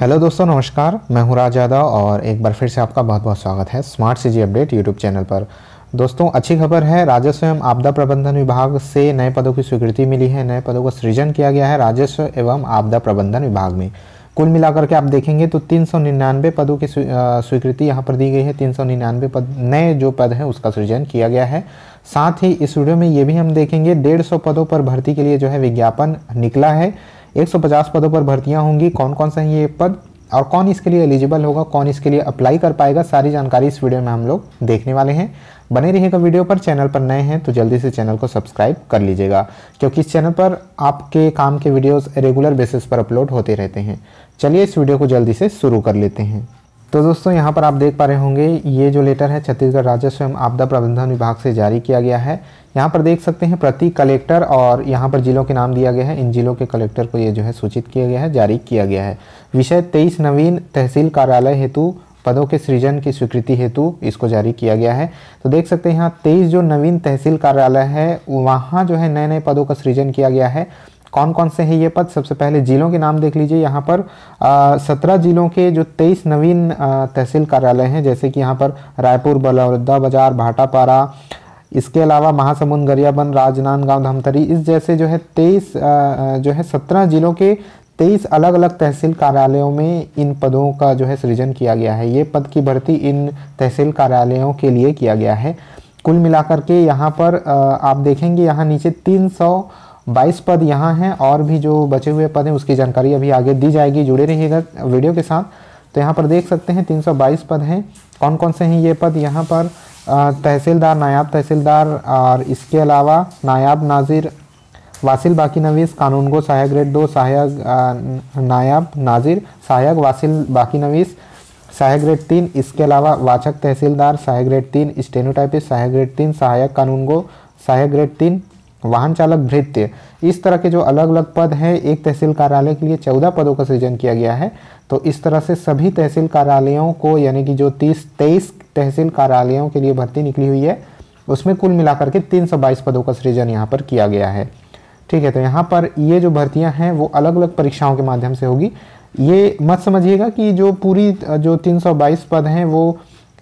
hello दोस्तों नमस्कार मैं हूं राज यादव और एक बार फिर से आपका बहुत बहुत स्वागत है smart CG update YouTube channel पर दोस्तों अच्छी खबर है राजस्व एवं आपदा प्रबंधन विभाग से नए पदों की स्वीकृति मिली है नए पदों का सृजन किया गया है राजस्व एवं आपदा प्रबंधन विभाग में कुल मिलाकर के आप देखेंगे तो तीन सौ निन्यानवे पदों की स्वीकृति यहाँ पर दी गई है तीन सौ निन्यानवे पद नए जो पद हैं उसका सृजन किया गया है साथ ही इस वीडियो में ये भी हम देखेंगे डेढ़ सौ पदों पर भर्ती के लिए जो है विज्ञापन निकला है 150 पदों पर भर्तियां होंगी कौन कौन सा ये पद और कौन इसके लिए एलिजिबल होगा कौन इसके लिए अप्लाई कर पाएगा सारी जानकारी इस वीडियो में हम लोग देखने वाले हैं बने रहिएगा वीडियो पर चैनल पर नए हैं तो जल्दी से चैनल को सब्सक्राइब कर लीजिएगा क्योंकि इस चैनल पर आपके काम के वीडियोस रेगुलर बेसिस पर अपलोड होते रहते हैं चलिए इस वीडियो को जल्दी से शुरू कर लेते हैं तो दोस्तों यहाँ पर आप देख पा रहे होंगे ये जो लेटर है छत्तीसगढ़ राजस्व एवं आपदा प्रबंधन विभाग से जारी किया गया है यहाँ पर देख सकते हैं प्रति कलेक्टर और यहाँ पर जिलों के नाम दिया गया है इन जिलों के कलेक्टर को ये जो है सूचित किया गया है जारी किया गया है विषय तेईस नवीन तहसील कार्यालय हेतु पदों के सृजन की स्वीकृति हेतु इसको जारी किया गया है तो देख सकते हैं यहाँ तेईस जो नवीन तहसील कार्यालय है वहाँ जो है नए नए पदों का सृजन किया गया है कौन कौन से हैं ये पद सबसे पहले जिलों के नाम देख लीजिए यहाँ पर सत्रह जिलों के जो तेईस नवीन तहसील कार्यालय हैं जैसे कि यहाँ पर रायपुर बलौदा बाजार भाटापारा इसके अलावा महासमुंद गरियाबंद राजनांदगांव धमतरी इस जैसे जो है तेईस जो है सत्रह जिलों के तेईस अलग अलग तहसील कार्यालयों में इन पदों का जो है सृजन किया गया है ये पद की भर्ती इन तहसील कार्यालयों के लिए किया गया है कुल मिलाकर के यहाँ पर आप देखेंगे यहाँ नीचे तीन सौ बाईस पद यहाँ हैं और भी जो बचे हुए पद हैं उसकी जानकारी अभी आगे दी जाएगी जुड़े रहिएगा वीडियो के साथ तो यहाँ पर देख सकते हैं तीन पद हैं कौन कौन से हैं ये पद यहाँ पर तहसीलदार नायाब तहसीलदार और इसके अलावा नायाब नाजिर वासिल बाकी नवीस कानून गो सहायक ग्रेड दो सहायक नायाब नाजिर सहायक वासिल बाकी नवीस सहायक ग्रेड तीन इसके अलावा वाचक तहसीलदार सहायक ग्रेड तीन स्टेनोटाइपिस सहायक ग्रेड तीन सहायक कानून गो सहायक ग्रेड तीन वाहन चालक भृत्य इस तरह के जो अलग अलग पद हैं एक तहसील कार्यालय के लिए चौदह पदों का सृजन किया गया है तो इस तरह से सभी तहसील कार्यालयों को यानी कि जो तीस तेईस तहसील कार्यालयों के लिए भर्ती निकली हुई है उसमें कुल मिलाकर के तीन सौ बाईस पदों का सृजन यहाँ पर किया गया है ठीक है तो यहाँ पर ये जो भर्तियाँ हैं वो अलग अलग परीक्षाओं के माध्यम से होगी ये मत समझिएगा कि जो पूरी जो 322 पद हैं वो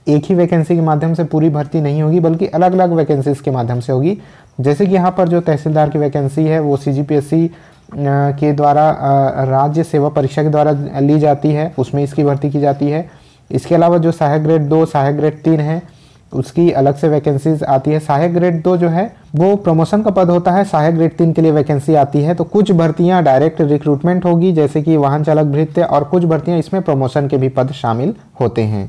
एक ही वैकेंसी के माध्यम से पूरी भर्ती नहीं होगी बल्कि अलग अलग वैकेंसीज के माध्यम से होगी जैसे कि यहाँ पर जो तहसीलदार की वैकेंसी है वो सी के द्वारा राज्य सेवा परीक्षा के द्वारा ली जाती है उसमें इसकी भर्ती की जाती है इसके अलावा जो सहायक ग्रेड दो सहायक ग्रेड तीन है उसकी अलग से वैकेंसीज आती है सहायक ग्रेड दो जो है वो प्रमोशन का पद होता है सहायक ग्रेड तीन के लिए वैकेंसी आती है तो कुछ भर्तियां डायरेक्ट रिक्रूटमेंट होगी जैसे कि वाहन चालक भृत्य और कुछ भर्तियां इसमें प्रमोशन के भी पद शामिल होते हैं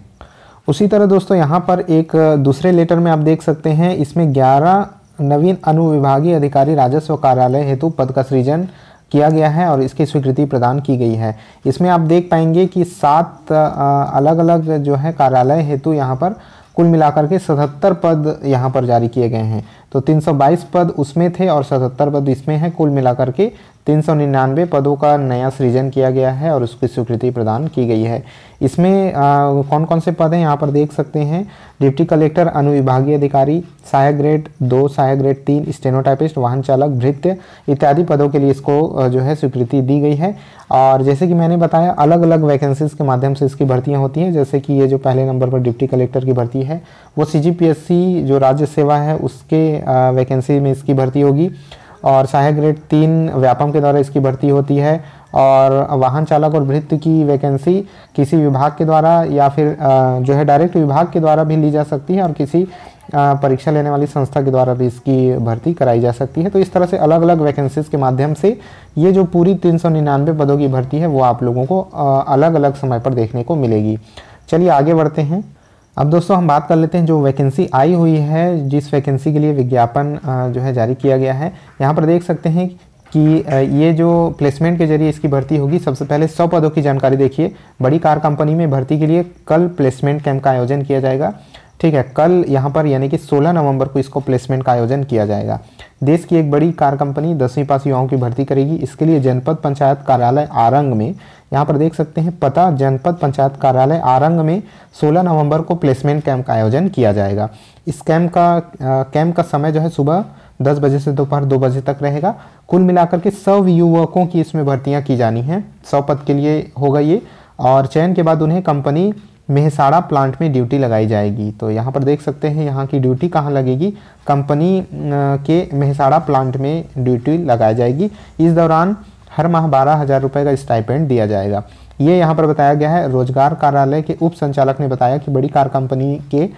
उसी तरह दोस्तों यहाँ पर एक दूसरे लेटर में आप देख सकते हैं इसमें ग्यारह नवीन अनुविभागीय अधिकारी राजस्व कार्यालय हेतु पद का सृजन किया गया है और इसकी स्वीकृति प्रदान की गई है इसमें आप देख पाएंगे कि सात अलग अलग जो है कार्यालय हेतु यहाँ पर कुल मिलाकर के 77 पद यहाँ पर जारी किए गए हैं तो 322 पद उसमें थे और 77 पद इसमें हैं कुल मिलाकर के निन्यानवे पदों का नया सृजन किया गया है और उसकी स्वीकृति प्रदान की गई है इसमें आ, कौन कौन से पद हैं यहाँ पर देख सकते हैं डिप्टी कलेक्टर अनुविभागीय अधिकारी सहायक ग्रेड दो सहायक ग्रेड तीन स्टेनोटाइपिस्ट वाहन चालक भृत्य इत्यादि पदों के लिए इसको जो है स्वीकृति दी गई है और जैसे कि मैंने बताया अलग अलग वैकेंसीज के माध्यम से इसकी भर्तियाँ होती हैं जैसे कि ये जो पहले नंबर पर डिप्टी कलेक्टर की भर्ती है वो सी जो राज्य सेवा है उसके वैकेंसी में इसकी भर्ती होगी और सहायक ग्रेड तीन व्यापम के द्वारा इसकी भर्ती होती है और वाहन चालक और वृत्त की वैकेंसी किसी विभाग के द्वारा या फिर जो है डायरेक्ट विभाग के द्वारा भी ली जा सकती है और किसी परीक्षा लेने वाली संस्था के द्वारा भी इसकी भर्ती कराई जा सकती है तो इस तरह से अलग अलग वैकेंसीज के माध्यम से ये जो पूरी तीन सौ निन्यानवे पदों की भर्ती है वो आप लोगों को अलग अलग समय पर देखने को मिलेगी चलिए आगे बढ़ते हैं अब दोस्तों हम बात कर लेते हैं जो वैकेंसी आई हुई है जिस वैकेंसी के लिए विज्ञापन जो है जारी किया गया है यहाँ पर देख सकते हैं कि ये जो प्लेसमेंट के जरिए इसकी भर्ती होगी सबसे पहले सौ पदों की जानकारी देखिए बड़ी कार कंपनी में भर्ती के लिए कल प्लेसमेंट कैंप का आयोजन किया जाएगा ठीक है कल यहाँ पर यानी कि 16 नवंबर को इसको प्लेसमेंट का आयोजन किया जाएगा देश की एक बड़ी कार कंपनी दसवीं पास युवाओं की भर्ती करेगी इसके लिए जनपद पंचायत कार्यालय आरंग में यहाँ पर देख सकते हैं पता जनपद पंचायत कार्यालय आरंग में 16 नवंबर को प्लेसमेंट कैंप का आयोजन किया जाएगा इस कैंप का कैंप का समय जो है सुबह दस बजे से दोपहर दो बजे तक रहेगा कुल मिलाकर के सब युवकों की इसमें भर्तियाँ की जानी हैं सौ पद के लिए होगा ये और चयन के बाद उन्हें कंपनी मेहसाड़ा प्लांट में ड्यूटी लगाई जाएगी तो यहाँ पर देख सकते हैं यहाँ की ड्यूटी कहाँ लगेगी कंपनी के मेहसाड़ा प्लांट में ड्यूटी लगाई जाएगी इस दौरान हर माह बारह हज़ार रुपये का स्टाइपेंट दिया जाएगा ये यहाँ पर बताया गया है रोजगार कार्यालय के उप संचालक ने बताया कि बड़ी कार कंपनी के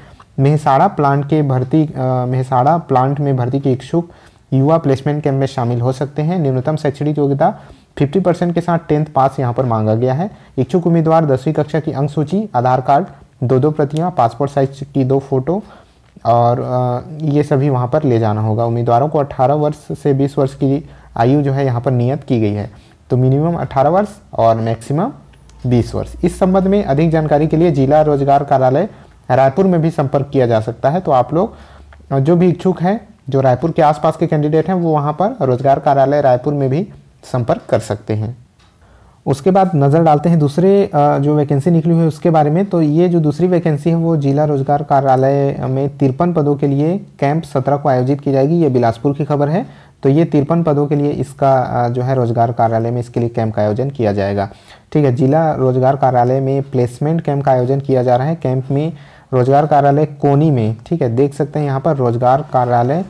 मेहसाड़ा प्लांट के भर्ती मेहसाड़ा प्लांट में भर्ती के इच्छुक युवा प्लेसमेंट कैंप में शामिल हो सकते हैं न्यूनतम शैक्षणिक योग्यता फिफ्टी परसेंट के साथ टेंथ पास यहाँ पर मांगा गया है इच्छुक उम्मीदवार दसवीं कक्षा की अंक सूची आधार कार्ड दो दो प्रतियाँ पासपोर्ट साइज की दो फोटो और ये सभी वहाँ पर ले जाना होगा उम्मीदवारों को 18 वर्ष से 20 वर्ष की आयु जो है यहाँ पर नियत की गई है तो मिनिमम 18 वर्ष और मैक्सिमम 20 वर्ष इस संबंध में अधिक जानकारी के लिए जिला रोजगार कार्यालय रायपुर में भी संपर्क किया जा सकता है तो आप लोग जो भी इच्छुक हैं जो रायपुर के आसपास के कैंडिडेट हैं वो वहाँ पर रोजगार कार्यालय रायपुर में भी संपर्क कर सकते हैं उसके बाद नज़र डालते हैं दूसरे जो वैकेंसी निकली हुई है उसके बारे में तो ये जो दूसरी वैकेंसी है वो जिला रोजगार कार्यालय में तिरपन पदों के लिए कैंप सत्रह को आयोजित की जाएगी ये बिलासपुर की खबर है तो ये तिरपन पदों के लिए इसका जो है रोजगार कार्यालय में इसके लिए कैंप का आयोजन किया जाएगा ठीक है जिला रोजगार कार्यालय में प्लेसमेंट कैंप का आयोजन किया जा रहा है कैंप में रोजगार कार्यालय कोनी में ठीक है देख सकते हैं यहाँ पर रोजगार कार्यालय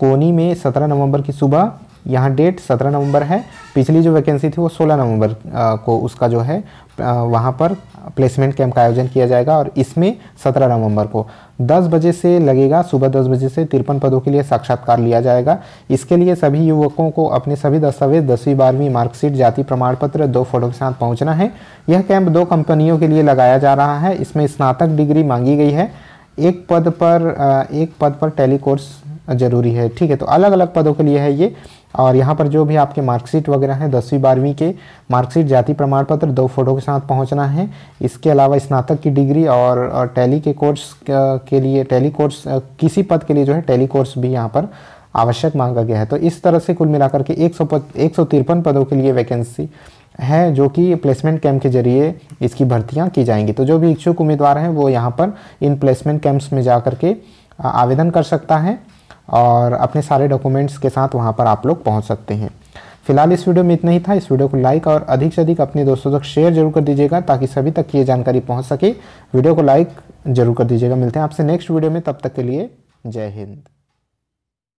कोनी में सत्रह नवंबर की सुबह यहाँ डेट 17 नवंबर है पिछली जो वैकेंसी थी वो 16 नवंबर को उसका जो है वहाँ पर प्लेसमेंट कैंप का आयोजन किया जाएगा और इसमें 17 नवंबर को 10 बजे से लगेगा सुबह 10 बजे से तिरपन पदों के लिए साक्षात्कार लिया जाएगा इसके लिए सभी युवकों को अपने सभी दस्तावेज दसवीं बारहवीं मार्कशीट जाति प्रमाण पत्र दो फोटो के साथ पहुँचना है यह कैंप दो कंपनियों के लिए लगाया जा रहा है इसमें स्नातक डिग्री मांगी गई है एक पद पर एक पद पर टेली कोर्स जरूरी है ठीक है तो अलग अलग पदों के लिए है ये और यहाँ पर जो भी आपके मार्कशीट वगैरह हैं दसवीं बारहवीं के मार्कशीट जाति प्रमाण पत्र दो फोटो के साथ पहुँचना है इसके अलावा स्नातक की डिग्री और टैली के कोर्स के लिए टैली कोर्स किसी पद के लिए जो है टैली कोर्स भी यहाँ पर आवश्यक मांगा गया है तो इस तरह से कुल मिलाकर के एक सौ पदों के लिए वैकेंसी है जो कि प्लेसमेंट कैंप के जरिए इसकी भर्तियाँ की जाएंगी तो जो भी इच्छुक उम्मीदवार हैं वो यहाँ पर इन प्लेसमेंट कैंप्स में जा कर के आवेदन कर सकता है और अपने सारे डॉक्यूमेंट्स के साथ वहाँ पर आप लोग पहुँच सकते हैं फिलहाल इस वीडियो में इतना ही था इस वीडियो को लाइक और अधिक से अधिक अपने दोस्तों तक शेयर जरूर कर दीजिएगा ताकि सभी तक ये जानकारी पहुँच सके वीडियो को लाइक जरूर कर दीजिएगा मिलते हैं आपसे नेक्स्ट वीडियो में तब तक के लिए जय हिंद